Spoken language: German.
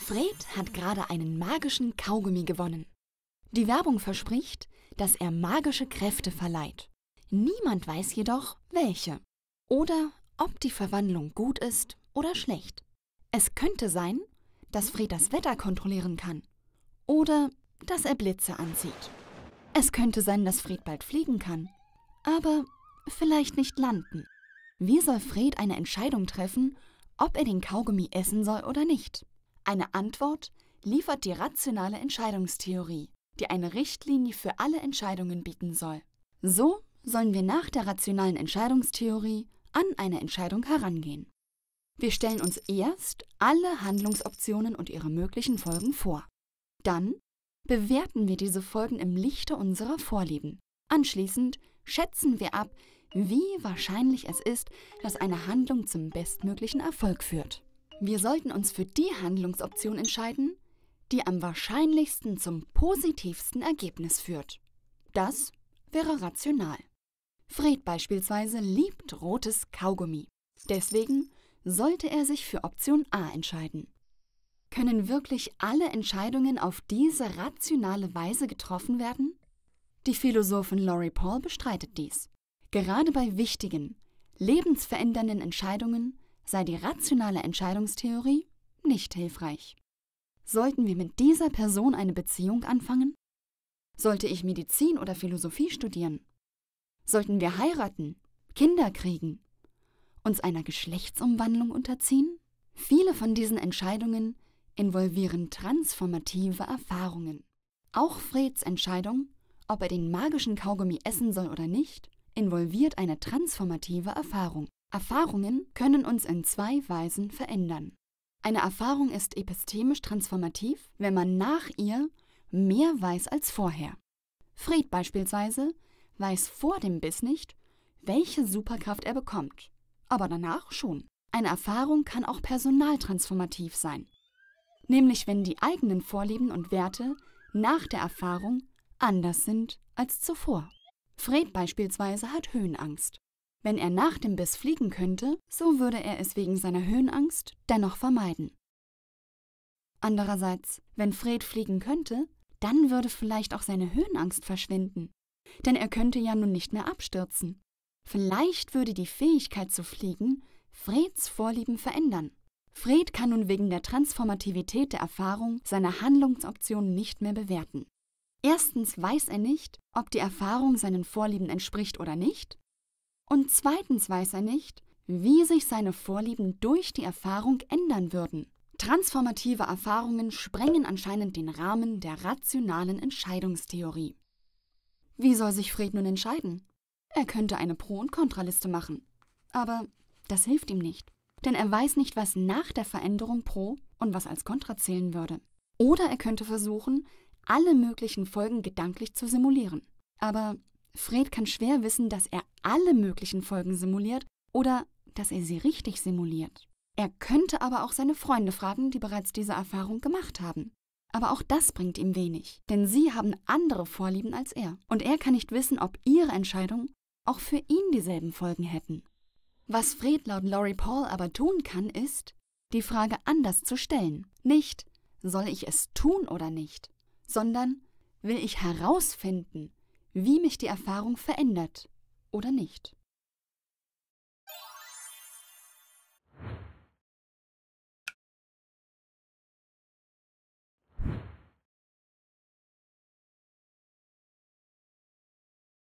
Fred hat gerade einen magischen Kaugummi gewonnen. Die Werbung verspricht, dass er magische Kräfte verleiht. Niemand weiß jedoch, welche. Oder ob die Verwandlung gut ist oder schlecht. Es könnte sein, dass Fred das Wetter kontrollieren kann. Oder dass er Blitze anzieht. Es könnte sein, dass Fred bald fliegen kann. Aber vielleicht nicht landen. Wie soll Fred eine Entscheidung treffen, ob er den Kaugummi essen soll oder nicht? Eine Antwort liefert die rationale Entscheidungstheorie, die eine Richtlinie für alle Entscheidungen bieten soll. So sollen wir nach der rationalen Entscheidungstheorie an eine Entscheidung herangehen. Wir stellen uns erst alle Handlungsoptionen und ihre möglichen Folgen vor. Dann bewerten wir diese Folgen im Lichte unserer Vorlieben. Anschließend schätzen wir ab, wie wahrscheinlich es ist, dass eine Handlung zum bestmöglichen Erfolg führt. Wir sollten uns für die Handlungsoption entscheiden, die am wahrscheinlichsten zum positivsten Ergebnis führt. Das wäre rational. Fred beispielsweise liebt rotes Kaugummi. Deswegen sollte er sich für Option A entscheiden. Können wirklich alle Entscheidungen auf diese rationale Weise getroffen werden? Die Philosophin Laurie Paul bestreitet dies. Gerade bei wichtigen, lebensverändernden Entscheidungen sei die rationale Entscheidungstheorie nicht hilfreich. Sollten wir mit dieser Person eine Beziehung anfangen? Sollte ich Medizin oder Philosophie studieren? Sollten wir heiraten, Kinder kriegen, uns einer Geschlechtsumwandlung unterziehen? Viele von diesen Entscheidungen involvieren transformative Erfahrungen. Auch Freds Entscheidung, ob er den magischen Kaugummi essen soll oder nicht, involviert eine transformative Erfahrung. Erfahrungen können uns in zwei Weisen verändern. Eine Erfahrung ist epistemisch transformativ, wenn man nach ihr mehr weiß als vorher. Fred beispielsweise weiß vor dem Biss nicht, welche Superkraft er bekommt, aber danach schon. Eine Erfahrung kann auch personaltransformativ sein, nämlich wenn die eigenen Vorlieben und Werte nach der Erfahrung anders sind als zuvor. Fred beispielsweise hat Höhenangst. Wenn er nach dem Biss fliegen könnte, so würde er es wegen seiner Höhenangst dennoch vermeiden. Andererseits, wenn Fred fliegen könnte, dann würde vielleicht auch seine Höhenangst verschwinden, denn er könnte ja nun nicht mehr abstürzen. Vielleicht würde die Fähigkeit zu fliegen Freds Vorlieben verändern. Fred kann nun wegen der Transformativität der Erfahrung seine Handlungsoptionen nicht mehr bewerten. Erstens weiß er nicht, ob die Erfahrung seinen Vorlieben entspricht oder nicht, und zweitens weiß er nicht, wie sich seine Vorlieben durch die Erfahrung ändern würden. Transformative Erfahrungen sprengen anscheinend den Rahmen der rationalen Entscheidungstheorie. Wie soll sich Fred nun entscheiden? Er könnte eine Pro- und Kontraliste machen. Aber das hilft ihm nicht. Denn er weiß nicht, was nach der Veränderung pro und was als kontra zählen würde. Oder er könnte versuchen, alle möglichen Folgen gedanklich zu simulieren. Aber Fred kann schwer wissen, dass er alle möglichen Folgen simuliert oder dass er sie richtig simuliert. Er könnte aber auch seine Freunde fragen, die bereits diese Erfahrung gemacht haben. Aber auch das bringt ihm wenig, denn sie haben andere Vorlieben als er. Und er kann nicht wissen, ob ihre Entscheidungen auch für ihn dieselben Folgen hätten. Was Fred laut Laurie Paul aber tun kann, ist, die Frage anders zu stellen. Nicht, soll ich es tun oder nicht, sondern will ich herausfinden, wie mich die Erfahrung verändert oder nicht.